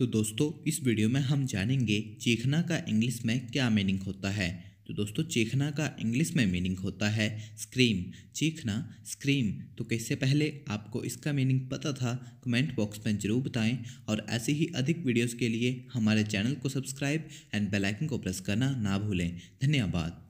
तो दोस्तों इस वीडियो में हम जानेंगे चीखना का इंग्लिश में क्या मीनिंग होता है तो दोस्तों चीखना का इंग्लिश में मीनिंग होता है स्क्रीम चीखना स्क्रीम तो कैसे पहले आपको इसका मीनिंग पता था कमेंट बॉक्स में ज़रूर बताएं और ऐसे ही अधिक वीडियोस के लिए हमारे चैनल को सब्सक्राइब एंड बेल आइकन को प्रेस करना ना भूलें धन्यवाद